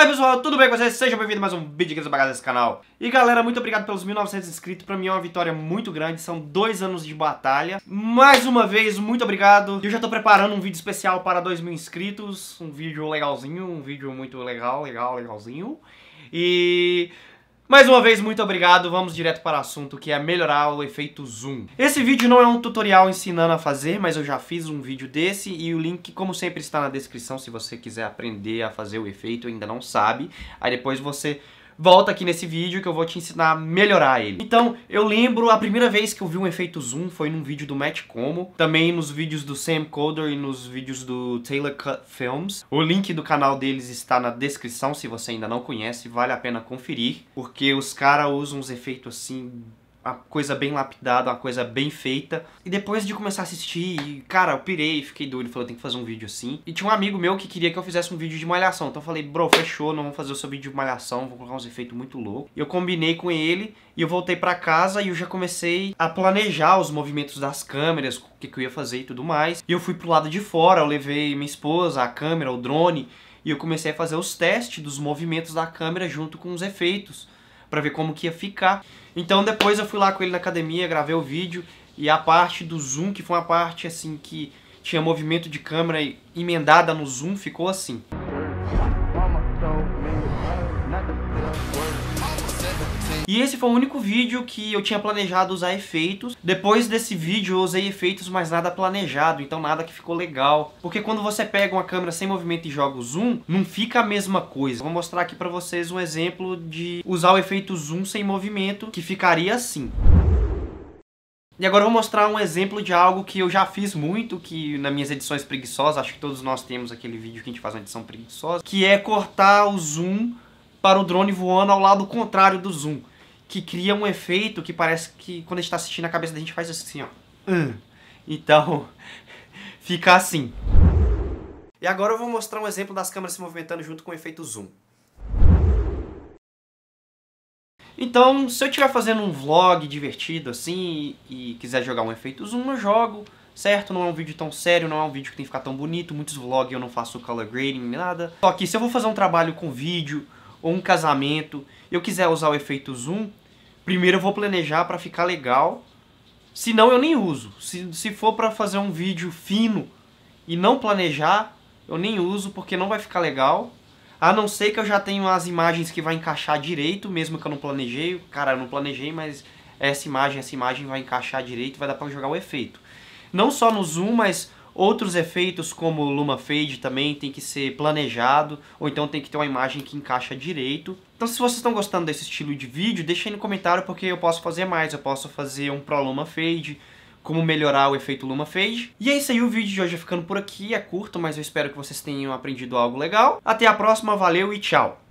Oi pessoal, tudo bem com vocês? Sejam bem-vindos a mais um vídeo aqui do desse canal. E galera, muito obrigado pelos 1.900 inscritos, pra mim é uma vitória muito grande, são dois anos de batalha. Mais uma vez, muito obrigado. Eu já tô preparando um vídeo especial para 2.000 inscritos, um vídeo legalzinho, um vídeo muito legal, legal, legalzinho. E mais uma vez, muito obrigado, vamos direto para o assunto que é melhorar o efeito zoom. Esse vídeo não é um tutorial ensinando a fazer, mas eu já fiz um vídeo desse e o link, como sempre, está na descrição se você quiser aprender a fazer o efeito e ainda não sabe. Aí depois você volta aqui nesse vídeo que eu vou te ensinar a melhorar ele. Então, eu lembro, a primeira vez que eu vi um efeito zoom foi num vídeo do Matt Como, também nos vídeos do Sam Coder e nos vídeos do Taylor Cut Films. O link do canal deles está na descrição, se você ainda não conhece, vale a pena conferir, porque os caras usam uns efeitos assim uma coisa bem lapidada, uma coisa bem feita. E depois de começar a assistir, cara, eu pirei, fiquei doido, falei, tem que fazer um vídeo assim. E tinha um amigo meu que queria que eu fizesse um vídeo de malhação, então eu falei, bro, fechou, não vamos fazer o seu vídeo de malhação, vou colocar uns efeitos muito loucos. E eu combinei com ele, e eu voltei para casa e eu já comecei a planejar os movimentos das câmeras, o que, que eu ia fazer e tudo mais. E eu fui pro lado de fora, eu levei minha esposa, a câmera, o drone, e eu comecei a fazer os testes dos movimentos da câmera junto com os efeitos para ver como que ia ficar. Então depois eu fui lá com ele na academia, gravei o vídeo e a parte do zoom, que foi uma parte assim que tinha movimento de câmera emendada no zoom, ficou assim. E esse foi o único vídeo que eu tinha planejado usar efeitos. Depois desse vídeo eu usei efeitos, mas nada planejado, então nada que ficou legal. Porque quando você pega uma câmera sem movimento e joga o zoom, não fica a mesma coisa. Vou mostrar aqui pra vocês um exemplo de usar o efeito zoom sem movimento, que ficaria assim. E agora eu vou mostrar um exemplo de algo que eu já fiz muito, que nas minhas edições preguiçosas, acho que todos nós temos aquele vídeo que a gente faz uma edição preguiçosa, que é cortar o zoom para o drone voando ao lado contrário do zoom que cria um efeito que parece que quando a gente tá assistindo a cabeça da gente faz assim, ó. Hum. Então, fica assim. E agora eu vou mostrar um exemplo das câmeras se movimentando junto com o efeito zoom. Então, se eu estiver fazendo um vlog divertido assim e quiser jogar um efeito zoom, eu jogo, certo? Não é um vídeo tão sério, não é um vídeo que tem que ficar tão bonito, muitos vlogs eu não faço color grading, nada. Só que se eu vou fazer um trabalho com vídeo ou um casamento, eu quiser usar o efeito zoom, primeiro eu vou planejar para ficar legal. Se não, eu nem uso. Se, se for para fazer um vídeo fino e não planejar, eu nem uso porque não vai ficar legal. A não ser que eu já tenho as imagens que vai encaixar direito, mesmo que eu não planejei. Cara, eu não planejei, mas essa imagem, essa imagem vai encaixar direito, vai dar para jogar o efeito. Não só no zoom, mas Outros efeitos, como Luma Fade, também tem que ser planejado, ou então tem que ter uma imagem que encaixa direito. Então se vocês estão gostando desse estilo de vídeo, deixem no comentário porque eu posso fazer mais, eu posso fazer um Pro Luma Fade, como melhorar o efeito Luma Fade. E é isso aí, o vídeo de hoje é ficando por aqui, é curto, mas eu espero que vocês tenham aprendido algo legal. Até a próxima, valeu e tchau!